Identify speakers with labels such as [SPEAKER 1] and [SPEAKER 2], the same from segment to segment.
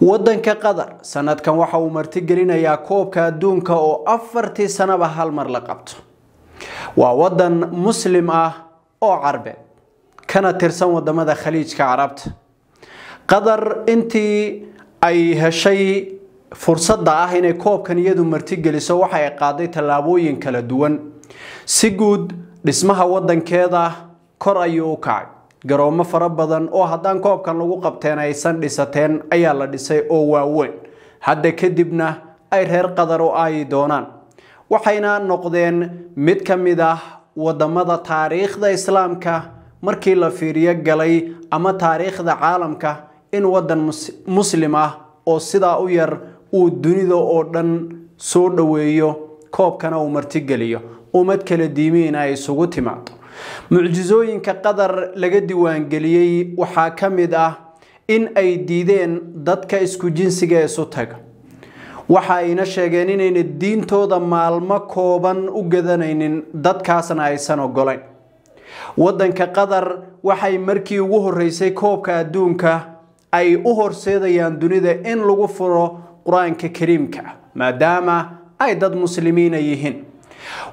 [SPEAKER 1] waddanka qatar sanadkan waxa uu martigelinayaa koobka adduunka oo afartii sanaba hal mar la qabto waa waddan muslim ah oo carbe kana tirsan wadamada khaliijka carabta qatar intii ay heshay fursadda ah inay koobkan iyadu martigeliso waxa ay qaaday tallaabooyin kala duwan si guud dhismaha waddankeeda kor ayuu u kacay garoomo fara badan oo haddaan koobkan lagu qabteen aysan dhisateen ayaa la dhisay oo waaweyn hadda kadibna ay reer qatar u aayi doonaan waxayna noqdeen mid ka mid ah waddamada taariikhda islaamka markii la fiiriyo galay ama taariikhda caalamka in waddan muslim ah oo sidaa u yar uu dunida oo dhan soo dhoweeyo koobkana uu martigeliyo ummad kala diimiina ay isugu timaado mucjizooyinka qadar laga diiwaangeliyey waxaa ka mid ah in ay diideen dadka isku jinsiga isu taga waxa ayna sheegeen inayna diintooda maalmo kooban u gadanaynin dadkaasna aysan ogolayn waddanka qatar waxay markii ugu horreysay koobka adduunka ay u horseedayaan dunida in lagu furo qur-aanka kariimka maadaama ay dad muslimiina yihiin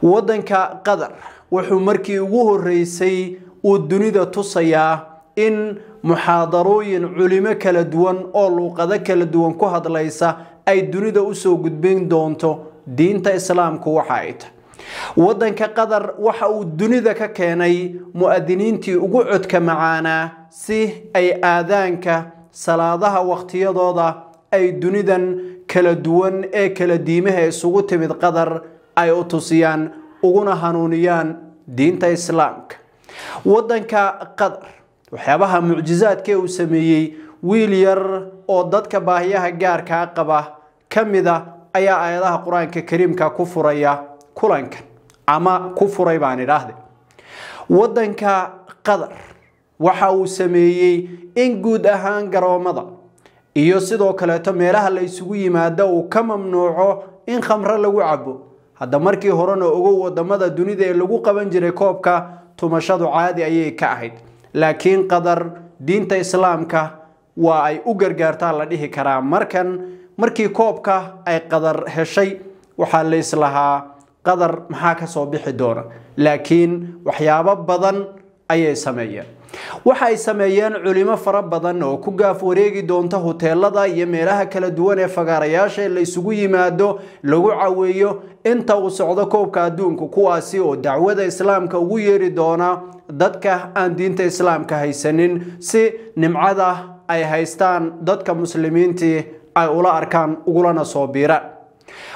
[SPEAKER 1] waddanka qadar wuxuu markii ugu horreysay uu dunida tusayaa in muxaadarooyin culimo kala duwan oo luuqado kala duwan ku hadlaysa ay dunida u soo gudbin doonto diinta islaamku waxa ay tahy waddanka qatar waxa uu dunida ka keenay mu'adiniintii ugu codka macaanaa si ay aadaanka salaadaha wakhtiyadooda ay dunidan kala duwan ee kala diimaha isugu timid qatar ay u tusiyaan uguna hanuuniyaan diinta islaamka waddanka qatar waxyaabaha mucjisaadkee uu sameeyey wiil yar oo dadka baahiyaha gaarkaa ah qaba ka mida ayaa aayadaha qur-aanka kariimka ku furaya kulankan ama ku furay baan idhaahde waddanka qatar waxa uu sameeyey in guud ahaan garoommada iyo sidoo kaleeto meelaha la isugu yimaada uu ka mamnuuco in khamro lagu cabo hadda markii horena ogow waddamada dunida ee lagu qaban jiray koobka tumashadu caadi ayay ka ahayd laakiin qadar diinta islaamka waa ay u gargaartaa la dhihi karaa markan markii koobka ay qadar heshay waxaa layslahaa qadar maxaa ka soo bixi doona laakiin waxyaabo badan ayay sameeyeen waxaay sameeyeen culimo fara badan oo ku gaaf wareegi doonta hoteelada iyo meelaha kala duwan ee fagaarayaasha ee la isugu yimaado lagu caweeyo inta uu socdo koobka adduunka kuwaasi oo dacwada islaamka ugu yeeri doona dadka aan diinta islaamka haysanin si nimcada ah ay haystaan dadka muslimiintii ay ula arkaan ugulana soo biiraan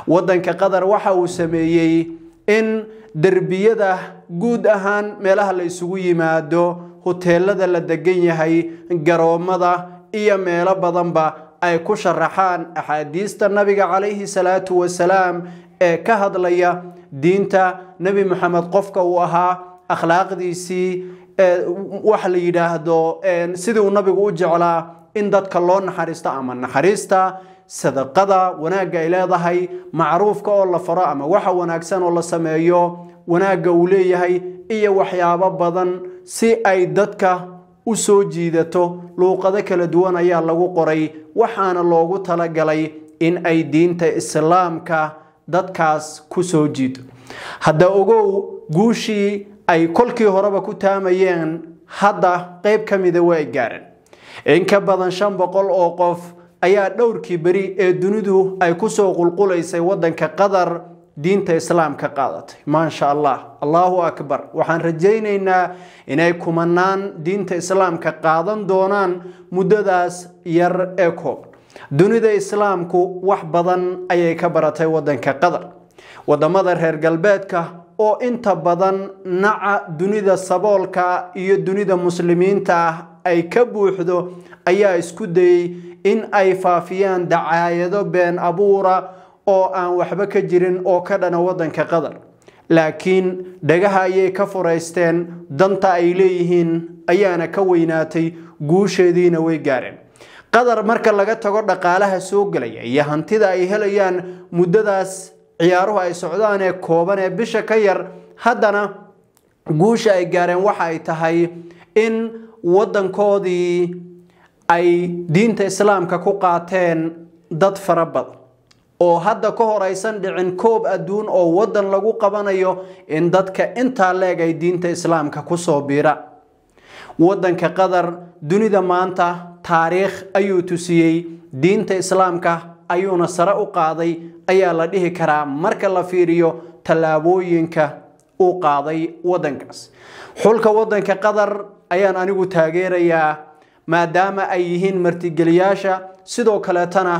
[SPEAKER 1] waddanka qatar waxa uu sameeyey in derbiyada guud ahaan meelaha la isugu yimaado huteelada la degan yahay garoommada iyo meelo badanba ay ku sharaxaan axaadiista nabiga calayhi salaatu wasalaam ee ka hadlaya diinta nebi moxamed qofka uu ahaa akhlaaqdiisii wax la yidhaahdo sidii uu nabigu u jeclaa in dadka loo naxariisto ama naxariista sadaqada wanaagga ay leedahay macruufka oo la faro ama waxa wanaagsan oo la sameeyo wanaagga uu leeyahay iyo waxyaabo badan si ay dadka u soo jiidato luuqado kala duwan ayaa lagu qoray waxaana loogu talagalay in ay diinta islaamka dadkaas ku soo jiito hadda ogow guushii ay kolkii horeba ku taamayeen hadda qayb ka mida way gaareen in ka badan shan boqol oo qof ayaa dhowrkii beri ee dunidu ay ku soo qulqulaysay waddanka qatar diinta islaamka qaadatay maasha allah allaahu akbar waxaan rajaynaynaa inay kumanaan diinta islaamka qaadan doonaan muddadaas yar ee kooban dunida islaamku wax badan ayay ka baratay waddanka qatar waddamada reer galbeedka oo inta badan naca dunida saboolka iyo dunida muslimiinta ah ay ka buuxdo ayaa isku dayey in ay faafiyaan dacaayado been abuura oo aan waxba ka jirin oo ka dhana waddanka qatar laakiin dhagaha ayay ka furaysteen danta ay leeyihiin ayaana ka weynaatay guusheediina way gaareen qatar marka laga tago dhaqaalaha soo gelaya iyo hantida ay helayaan muddadaas ciyaaruhu ay socdaan ee kooban ee bisha ka yar haddana guusha ay gaareen waxa ay tahay in waddankoodii ay diinta islaamka ku qaateen dad fara badan oo hadda ka horaysan dhicin koob adduun oo waddan lagu qabanayo in dadka intaa leeg ay diinta islaamka kusoo biira waddanka qatar dunida maanta taariikh ayuu tusiyey diinta islaamka ayuuna sare u qaaday ayaa la dhihi karaa marka la fiiriyo tallaabooyinka uu qaaday waddankaas xulka waddanka qatar ayaan anigu taageerayaa maadaama ay yihiin martigeliyaasha sidoo kaleetana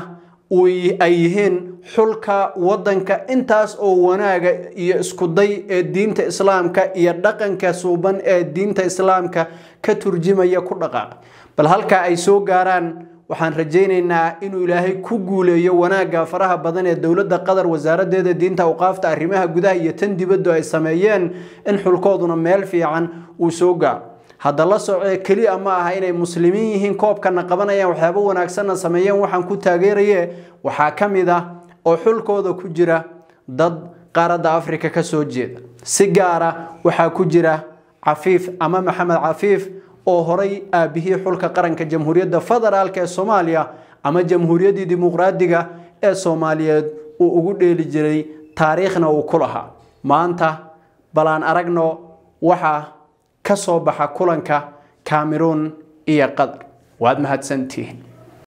[SPEAKER 1] ay yihiin xulka wadanka intaas oo wanaaga iyo iskuday ee diinta islaamka iyo dhaqanka suuban ee diinta islaamka ka turjimaya ku dhaqaaqa bal halkaa ay soo gaaraan waxaan rajaynaynaa inuu ilaahay ku guuleeyo wanaagga faraha badan ee dowladda qatar wasaaradeeda diinta awqaafta arrimaha gudaha iyo tan dibaddu ay sameeyeen in xulkooduna meel fiican uu soo gaaro hadda la socee keliya ma aha inay muslimiin yihiin koobkana qabanayaan waxyaabo wanaagsanna sameeyeen waxaan ku taageeraye waxaa ka mid ah oo xulkooda ku jira dad qaaradda afrika ka soo jeeda si gaara waxaa ku jira cafiif ama maxamed cafiif oo horay aabihii xulka qaranka jamhuuriyadda federaalk ee soomaaliya ama jamhuuriyaddii dimuqraadiga ee soomaaliyeed uu ugu dheeli jiray taariikhna uu ku lahaa maanta balaan aragno waxaa كسو بحا كولنكا كاميرون إيا قدر وادمهات سنتين